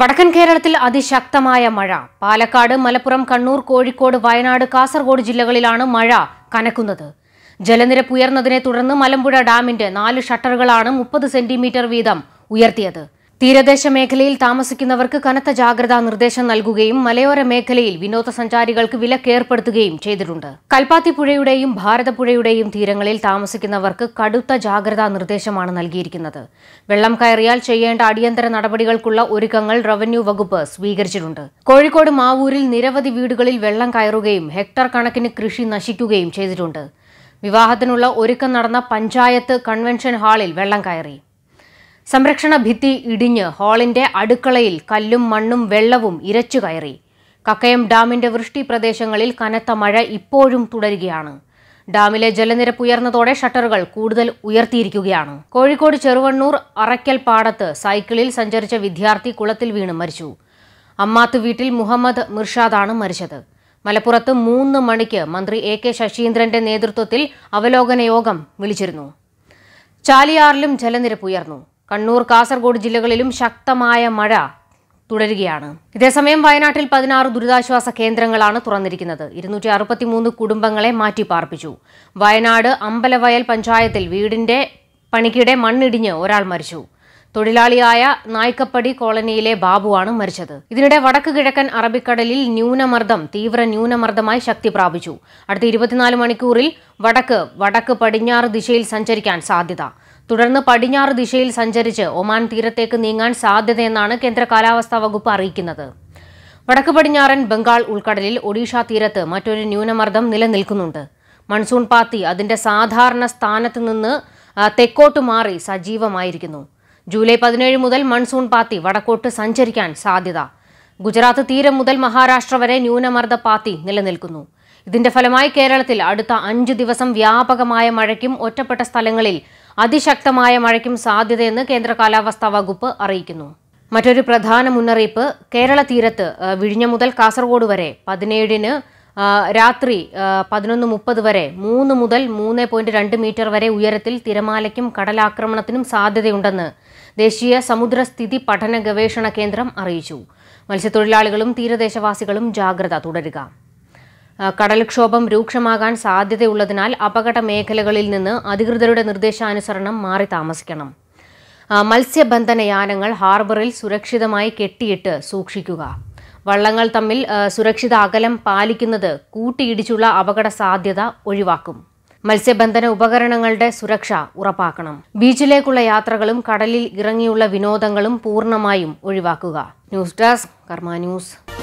വടക്കൻ കേരളത്തിൽ അതിശക്തമായ മഴ പാലക്കാട് മലപ്പുറം കണ്ണൂർ കോഴിക്കോട് വയനാട് കാസർഗോഡ് ജില്ലകളിലാണ് മഴ കനക്കുന്നത് ജലനിരപ്പ് ഉയർന്നതിനെ തുടർന്ന് മലമ്പുഴ ഡാമിന്റെ നാല് ഷട്ടറുകളാണ് മുപ്പത് സെന്റിമീറ്റർ വീതം ഉയർത്തിയത് തീരദേശ മേഖലയിൽ താമസിക്കുന്നവർക്ക് കനത്ത ജാഗ്രതാ നിർദ്ദേശം നൽകുകയും മലയോര മേഖലയിൽ വിനോദസഞ്ചാരികൾക്ക് വിലക്ക് ഏർപ്പെടുത്തുകയും ചെയ്തിട്ടുണ്ട് കൽപ്പാത്തി പുഴയുടെയും ഭാരതപ്പുഴയുടെയും തീരങ്ങളിൽ താമസിക്കുന്നവർക്ക് കടുത്ത ജാഗ്രതാ നിർദ്ദേശമാണ് നൽകിയിരിക്കുന്നത് വെള്ളം കയറിയാൽ ചെയ്യേണ്ട അടിയന്തര നടപടികൾക്കുള്ള ഒരുക്കങ്ങൾ റവന്യൂ വകുപ്പ് സ്വീകരിച്ചിട്ടുണ്ട് കോഴിക്കോട് മാവൂരിൽ നിരവധി വീടുകളിൽ വെള്ളം കയറുകയും ഹെക്ടർ കണക്കിന് കൃഷി നശിക്കുകയും ചെയ്തിട്ടുണ്ട് വിവാഹത്തിനുള്ള ഒരുക്കം നടന്ന പഞ്ചായത്ത് കൺവെൻഷൻ ഹാളിൽ വെള്ളം കയറി സംരക്ഷണ ഭിത്തി ഇടിഞ്ഞ് ഹാളിന്റെ അടുക്കളയിൽ കല്ലും മണ്ണും വെള്ളവും ഇരച്ചു കയറി കക്കയം ഡാമിന്റെ വൃഷ്ടി പ്രദേശങ്ങളിൽ കനത്ത മഴ ഇപ്പോഴും തുടരുകയാണ് ഡാമിലെ ജലനിരപ്പ് ഉയർന്നതോടെ ഷട്ടറുകൾ കൂടുതൽ ഉയർത്തിയിരിക്കുകയാണ് കോഴിക്കോട് ചെറുവണ്ണൂർ അറയ്ക്കൽ പാടത്ത് സൈക്കിളിൽ സഞ്ചരിച്ച വിദ്യാർത്ഥി കുളത്തിൽ വീണ് മരിച്ചു അമ്മാത്ത് വീട്ടിൽ മുഹമ്മദ് മിർഷാദാണ് മരിച്ചത് മലപ്പുറത്ത് മൂന്ന് മണിക്ക് മന്ത്രി എ കെ ശശീന്ദ്രന്റെ നേതൃത്വത്തിൽ അവലോകന യോഗം വിളിച്ചിരുന്നു ചാലിയാറിലും ജലനിരപ്പ് ഉയർന്നു കണ്ണൂർ കാസർഗോഡ് ജില്ലകളിലും ശക്തമായ മഴ തുടരുകയാണ് ഇതേസമയം വയനാട്ടിൽ പതിനാറ് ദുരിതാശ്വാസ കേന്ദ്രങ്ങളാണ് തുറന്നിരിക്കുന്നത് ഇരുന്നൂറ്റി അറുപത്തിമൂന്ന് കുടുംബങ്ങളെ മാറ്റിപ്പാർപ്പിച്ചു വയനാട് അമ്പലവയൽ പഞ്ചായത്തിൽ വീടിന്റെ പണിക്കിടെ മണ്ണിടിഞ്ഞ് ഒരാൾ മരിച്ചു തൊഴിലാളിയായ നായ്ക്കപ്പടി കോളനിയിലെ ബാബുവാണ് മരിച്ചത് ഇതിനിടെ വടക്ക് കിഴക്കൻ അറബിക്കടലിൽ ന്യൂനമർദ്ദം തീവ്ര ന്യൂനമർദ്ദമായി ശക്തി പ്രാപിച്ചു അടുത്ത ഇരുപത്തിനാല് മണിക്കൂറിൽ വടക്ക് വടക്ക് പടിഞ്ഞാറ് ദിശയിൽ സഞ്ചരിക്കാൻ സാധ്യത തുടർന്ന് പടിഞ്ഞാറ് ദിശയിൽ സഞ്ചരിച്ച് ഒമാൻ തീരത്തേക്ക് നീങ്ങാൻ സാധ്യതയെന്നാണ് കേന്ദ്ര കാലാവസ്ഥാ വകുപ്പ് അറിയിക്കുന്നത് വടക്ക് പടിഞ്ഞാറൻ ബംഗാൾ ഉൾക്കടലിൽ ഒഡീഷ തീരത്ത് മറ്റൊരു ന്യൂനമർദ്ദം നിലനിൽക്കുന്നുണ്ട് മൺസൂൺ പാത്തി അതിന്റെ സാധാരണ സ്ഥാനത്ത് നിന്ന് തെക്കോട്ട് മാറി സജീവമായിരിക്കുന്നു ജൂലൈ പതിനേഴ് മുതൽ മൺസൂൺ പാത്തി വടക്കോട്ട് സഞ്ചരിക്കാൻ സാധ്യത ഗുജറാത്ത് തീരം മുതൽ മഹാരാഷ്ട്ര വരെ ന്യൂനമർദ്ദ പാത്തി നിലനിൽക്കുന്നു ഇതിന്റെ ഫലമായി കേരളത്തിൽ അടുത്ത അഞ്ചു ദിവസം വ്യാപകമായ മഴയ്ക്കും ഒറ്റപ്പെട്ട സ്ഥലങ്ങളിൽ അതിശക്തമായ മഴയ്ക്കും സാധ്യതയെന്ന് കേന്ദ്ര കാലാവസ്ഥാ വകുപ്പ് അറിയിക്കുന്നു മറ്റൊരു പ്രധാന മുന്നറിയിപ്പ് കേരള തീരത്ത് വിഴിഞ്ഞം മുതൽ കാസർഗോഡ് വരെ പതിനേഴിന് രാത്രി പതിനൊന്ന് മുപ്പത് വരെ മൂന്ന് മുതൽ മൂന്ന് പോയിന്റ് രണ്ട് മീറ്റർ വരെ ഉയരത്തിൽ തിരമാലയ്ക്കും കടലാക്രമണത്തിനും സാധ്യതയുണ്ടെന്ന് ദേശീയ സമുദ്രസ്ഥിതി പഠന ഗവേഷണ കേന്ദ്രം അറിയിച്ചു മത്സ്യത്തൊഴിലാളികളും തീരദേശവാസികളും ജാഗ്രത തുടരുക കടൽക്ഷോഭം രൂക്ഷമാകാൻ സാധ്യതയുള്ളതിനാൽ അപകട മേഖലകളിൽ നിന്ന് അധികൃതരുടെ നിർദ്ദേശാനുസരണം മാറി താമസിക്കണം മത്സ്യബന്ധന യാനങ്ങൾ ഹാർബറിൽ സുരക്ഷിതമായി കെട്ടിയിട്ട് സൂക്ഷിക്കുക വള്ളങ്ങൾ തമ്മിൽ സുരക്ഷിത അകലം പാലിക്കുന്നത് കൂട്ടിയിടിച്ചുള്ള അപകട സാധ്യത ഒഴിവാക്കും മത്സ്യബന്ധന ഉപകരണങ്ങളുടെ സുരക്ഷ ഉറപ്പാക്കണം ബീച്ചിലേക്കുള്ള യാത്രകളും കടലിൽ ഇറങ്ങിയുള്ള വിനോദങ്ങളും പൂർണ്ണമായും ഒഴിവാക്കുക ന്യൂസ് ഡെസ്ക് കർമ്മ ന്യൂസ്